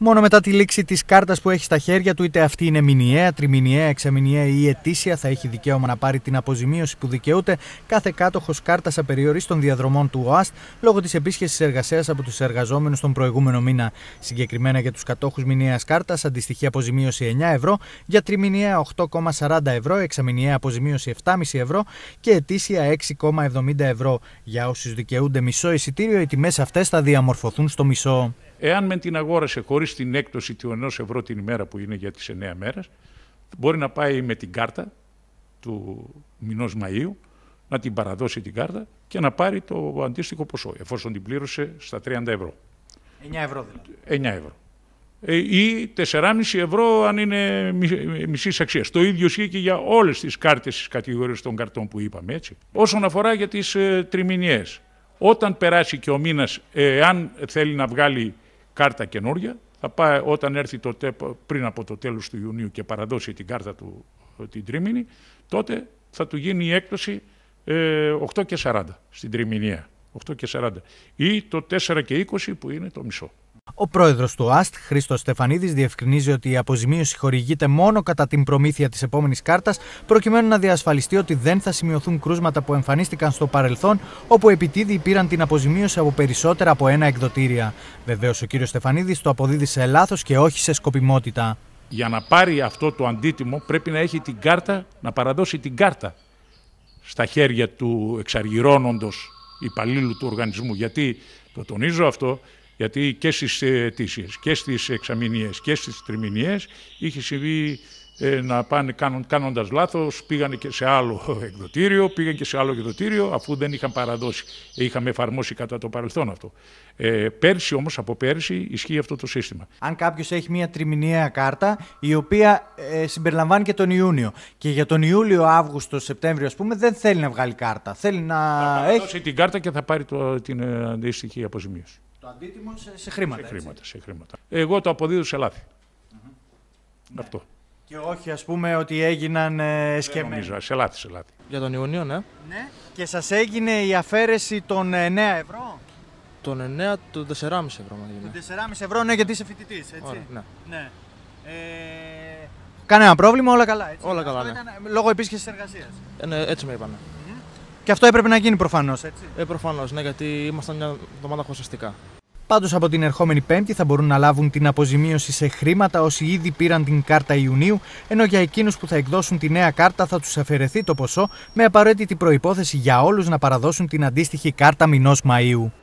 Μόνο μετά τη λήξη της κάρτας που έχει στα χέρια του, είτε αυτή είναι μηνιαία, τριμηνιαία, εξαμηνιαία ή ετήσια, θα έχει δικαίωμα να πάρει την αποζημίωση που δικαιούται κάθε κάτοχος κάρτας απεριορίστων διαδρομών του ΟΑΣΤ λόγω της επίσχεση εργασίας από τους εργαζόμενους τον προηγούμενο μήνα. Συγκεκριμένα για τους κατόχους μηνιαίας κάρτας, αντιστοιχεί αποζημίωση 9 ευρώ, για τριμηνιαία 8,40 ευρώ, εξαμηνιαία αποζημίωση 7,5 ευρώ και ετήσια 6,70 ευρώ. Για όσους δικαιούνται μισό εισιτήριο, οι τιμές αυτές θα διαμορφωθούν στο μισό. Εάν με την αγόρασε χωρίς την έκπτωση του ενός ευρώ την ημέρα που είναι για τις 9 μέρες, μπορεί να πάει με την κάρτα του μηνός Μαΐου, να την παραδώσει την κάρτα και να πάρει το αντίστοιχο ποσό, εφόσον την πλήρωσε στα 30 ευρώ. 9 ευρώ δηλαδή. 9 ευρώ. Ε, ή 4,5 ευρώ αν είναι ε, μισής αξίας. Το ίδιο ισχύει και για όλες τις κάρτες της κατηγορίας των καρτών που είπαμε έτσι. Όσον αφορά για τις ε, τριμηνιέ, όταν περάσει και ο μήνας, αν θέλει να βγάλει κάρτα καινούργια. Θα πάει όταν έρθει το πριν από το τέλος του Ιουνίου και παραδώσει την κάρτα του ε, την τρίμηνη, τότε θα του γίνει η έκπτωση ε, 8 και 40 στην τριμηνία. 8 και 40. Ή το 4 και 20 που είναι το μισό. Ο πρόεδρος του ΑΣΤ, Χρήστος Στεφανίδης, διευκρινίζει ότι η αποζημίωση χορηγείται μόνο κατά την προμήθεια της επόμενης κάρτας, προκειμένου να διασφαλιστεί ότι δεν θα σημειωθούν κρούσματα που εμφανίστηκαν στο παρελθόν, όπου επιτίδη πήραν την αποζημίωση από περισσότερα από ένα εκδοτήρια. Βεβαίως, ο κύριος Στεφανίδης το αποδίδει σε λάθος και όχι σε σκοπιμότητα. Για να πάρει αυτό το αντίτιμο, πρέπει να έχει την κάρτα, να παραδώσει την κάρτα στα χέρια του εξαργυρώνοντος υπαλλήλου του οργανισμού. Γιατί το τονίζω αυτό, γιατί και στις αιτήσεις, και στις εξαμηνίες και στις τριμηνίες είχε συμβεί ε, να πάνε κάνοντα κάνοντας λάθος, πήγανε και σε άλλο εκδοτήριο, πήγαν και σε άλλο εκδοτήριο, αφού δεν είχαν παραδώσει, ε, είχαμε εφαρμόσει κατά το παρελθόν αυτό. Ε, πέρσι όμως, από πέρσι, ισχύει αυτό το σύστημα. Αν κάποιος έχει μια τριμηνιαία κάρτα, η οποία ε, συμπεριλαμβάνει και τον Ιούνιο, και για τον Ιούλιο, Αύγουστο, Σεπτέμβριο, ας πούμε, δεν θέλει να βγάλει κάρτα, θέλει να... Θα έχει... την κάρτα και θα πάρει το, την ε, αντίστοιχη αποζημίωση. Το αντίτιμο σε, σε χρήματα. Σε χρήματα, σε χρήματα. Εγώ το αποδίδω σε λάθη. Mm -hmm. Αυτό. Και όχι, ας πούμε, ότι έγιναν ε, σκεμμένοι. Νομίζω, σε λάθη, σε λάθη. Για τον Ιουνίο, ναι. ναι. Και σας έγινε η αφαίρεση των 9 ευρώ. Τον 9, των 4,5 ευρώ. Των 4,5 ε, ευρώ, ναι, γιατί είσαι φοιτητής, έτσι. ναι. ναι. Ε, κανένα πρόβλημα, όλα καλά. Έτσι. Όλα καλά. ναι. ήταν ε, λόγω επίσκεψης εργασίας. Ε, ναι, έτσι με είπανε. Και αυτό έπρεπε να γίνει προφανώς, έτσι. Ε, προφανώς, ναι, γιατί ήμασταν μια εβδομάδα χωριστικά. Πάντως από την ερχόμενη Πέμπτη θα μπορούν να λάβουν την αποζημίωση σε χρήματα όσοι ήδη πήραν την κάρτα Ιουνίου, ενώ για εκείνους που θα εκδώσουν τη νέα κάρτα θα τους αφαιρεθεί το ποσό με απαραίτητη προπόθεση για όλους να παραδώσουν την αντίστοιχη κάρτα μηνός Μαΐου.